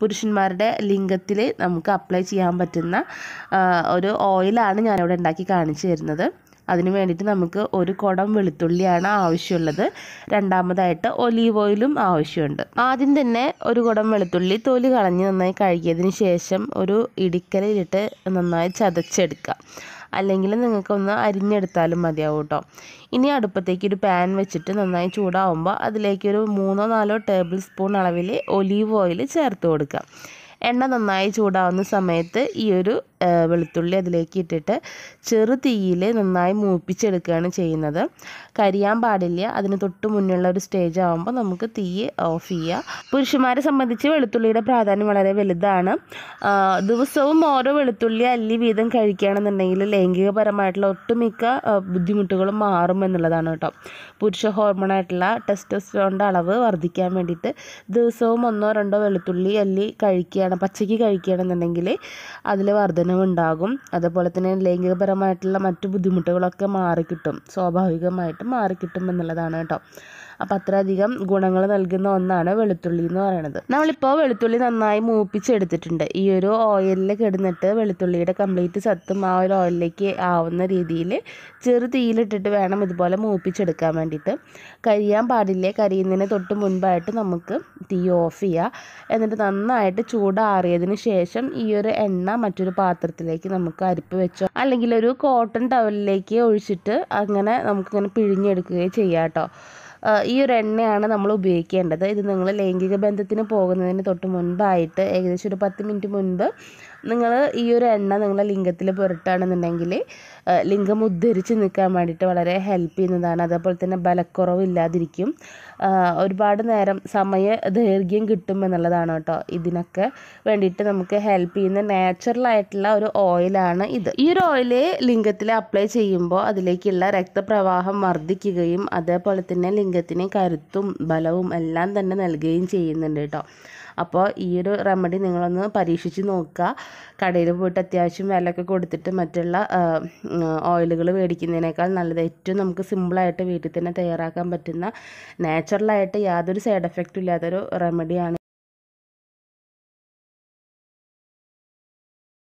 പുരുഷന്മാരുടെ ലിംഗത്തിൽ നമുക്ക് അപ്ലൈ ചെയ്യാൻ പറ്റുന്ന ഒരു ഓയിലാണ് ഞാനിവിടെ ഉണ്ടാക്കി കാണിച്ചു തരുന്നത് അതിന് വേണ്ടിയിട്ട് നമുക്ക് ഒരു കുടം വെളുത്തുള്ളിയാണ് ആവശ്യമുള്ളത് രണ്ടാമതായിട്ട് ഒലീവ് ഓയിലും ആവശ്യമുണ്ട് ആദ്യം തന്നെ ഒരു കുടം വെളുത്തുള്ളി തൊലി കളഞ്ഞ് നന്നായി കഴുകിയതിന് ശേഷം ഒരു ഇടിക്കലിലിട്ട് നന്നായി ചതച്ചെടുക്കുക അല്ലെങ്കിൽ നിങ്ങൾക്കൊന്ന് അരിഞ്ഞെടുത്താലും മതിയാവും കേട്ടോ ഇനി അടുപ്പത്തേക്ക് ഒരു പാൻ വെച്ചിട്ട് നന്നായി ചൂടാവുമ്പോൾ അതിലേക്ക് ഒരു മൂന്നോ നാലോ ടേബിൾ സ്പൂൺ അളവിൽ ഒലീവ് ഓയിൽ ചേർത്ത് കൊടുക്കുക എണ്ണ നന്നായി ചൂടാവുന്ന സമയത്ത് ഈ ഒരു വെളുത്തുള്ളി അതിലേക്ക് ഇട്ടിട്ട് ചെറു തീയിൽ നന്നായി മൂപ്പിച്ചെടുക്കുകയാണ് ചെയ്യുന്നത് കരിയാൻ പാടില്ല അതിന് തൊട്ട് മുന്നിലുള്ള ഒരു സ്റ്റേജ് ആകുമ്പോൾ നമുക്ക് തീ ഓഫ് ചെയ്യുക പുരുഷന്മാരെ സംബന്ധിച്ച് വെളുത്തുള്ളിയുടെ പ്രാധാന്യം വളരെ വലുതാണ് ദിവസവും ഓരോ വെളുത്തുള്ളി അല്ലി വീതം കഴിക്കുകയാണെന്നുണ്ടെങ്കിൽ ലൈംഗികപരമായിട്ടുള്ള ഒട്ടുമിക്ക ബുദ്ധിമുട്ടുകളും മാറും എന്നുള്ളതാണ് കേട്ടോ പുരുഷ ഹോർമോണായിട്ടുള്ള ടെസ്റ്റോസ്റ്റോണിൻ്റെ അളവ് വർദ്ധിക്കാൻ വേണ്ടിയിട്ട് ദിവസവും ഒന്നോ രണ്ടോ വെളുത്തുള്ളി അല്ലി കഴിക്കുകയാണ് പച്ചയ്ക്ക് കഴിക്കുകയാണെന്നുണ്ടെങ്കിൽ അതിൽ വർധന ഉണ്ടാകും അതുപോലെ തന്നെ ലൈംഗികപരമായിട്ടുള്ള മറ്റു ബുദ്ധിമുട്ടുകളൊക്കെ മാറിക്കിട്ടും സ്വാഭാവികമായിട്ടും മാറിക്കിട്ടും എന്നുള്ളതാണ് കേട്ടോ അപ്പം അത്രയധികം ഗുണങ്ങൾ നൽകുന്ന ഒന്നാണ് വെളുത്തുള്ളി എന്ന് പറയുന്നത് നമ്മളിപ്പോൾ വെളുത്തുള്ളി നന്നായി മൂപ്പിച്ചെടുത്തിട്ടുണ്ട് ഈ ഒരു ഓയിലിൽ കിടന്നിട്ട് വെളുത്തുള്ളിയുടെ കംപ്ലീറ്റ് സത്തും ആ ഒരു ഓയിലിലേക്ക് ആവുന്ന രീതിയിൽ ചെറു തീയിലിട്ടിട്ട് വേണം ഇതുപോലെ മൂപ്പിച്ചെടുക്കാൻ വേണ്ടിയിട്ട് കരിയാൻ പാടില്ല കരിയുന്നതിന് തൊട്ട് മുൻപായിട്ട് നമുക്ക് തീ ഓഫ് ചെയ്യുക എന്നിട്ട് നന്നായിട്ട് ചൂടാറിയതിന് ശേഷം ഈ ഒരു എണ്ണ മറ്റൊരു പാത്രത്തിലേക്ക് നമുക്ക് അരിപ്പ് വെച്ചോ അല്ലെങ്കിൽ ഒരു കോട്ടൺ ടവലിലേക്ക് ഒഴിച്ചിട്ട് അങ്ങനെ നമുക്കിങ്ങനെ പിഴിഞ്ഞെടുക്കുകയോ ചെയ്യാം കേട്ടോ ഈ ഒരു എണ്ണയാണ് നമ്മൾ ഉപയോഗിക്കേണ്ടത് ഇത് നിങ്ങൾ ലൈംഗിക ബന്ധത്തിന് പോകുന്നതിന് തൊട്ട് മുൻപായിട്ട് ഏകദേശം ഒരു പത്ത് മിനിറ്റ് മുൻപ് നിങ്ങൾ ഈ ഒരു എണ്ണ നിങ്ങളുടെ ലിംഗത്തിൽ പുരട്ടുകയാണെന്നുണ്ടെങ്കിൽ ലിംഗം ഉദ്ധരിച്ച് നിൽക്കാൻ വേണ്ടിയിട്ട് വളരെ ഹെൽപ്പ് ചെയ്യുന്നതാണ് അതേപോലെ തന്നെ ബലക്കുറവില്ലാതിരിക്കും ഒരുപാട് നേരം സമയ ദൈർഘ്യം കിട്ടും എന്നുള്ളതാണ് കേട്ടോ ഇതിനൊക്കെ വേണ്ടിയിട്ട് നമുക്ക് ഹെൽപ്പ് ചെയ്യുന്ന നാച്ചുറലായിട്ടുള്ള ഒരു ഓയിലാണ് ഇത് ഈ ഒരു ഓയിൽ ലിംഗത്തിൽ അപ്ലൈ ചെയ്യുമ്പോൾ അതിലേക്കുള്ള രക്തപ്രവാഹം വർദ്ധിക്കുകയും അതേപോലെ തന്നെ ലിംഗത്തിന് കരുത്തും ബലവും എല്ലാം തന്നെ നൽകുകയും ചെയ്യുന്നുണ്ട് കേട്ടോ അപ്പോൾ ഈ ഒരു റെമഡി നിങ്ങളൊന്ന് പരീക്ഷിച്ച് നോക്കുക കടയിൽ പോയിട്ട് അത്യാവശ്യം വിലയൊക്കെ കൊടുത്തിട്ട് മറ്റുള്ള ഓയിലുകൾ മേടിക്കുന്നതിനേക്കാൾ നല്ലത് ഏറ്റവും നമുക്ക് സിമ്പിളായിട്ട് വീട്ടിൽ തന്നെ തയ്യാറാക്കാൻ പറ്റുന്ന നാച്ചുറലായിട്ട് യാതൊരു സൈഡ് എഫക്റ്റും ഇല്ലാത്തൊരു റെമഡിയാണ്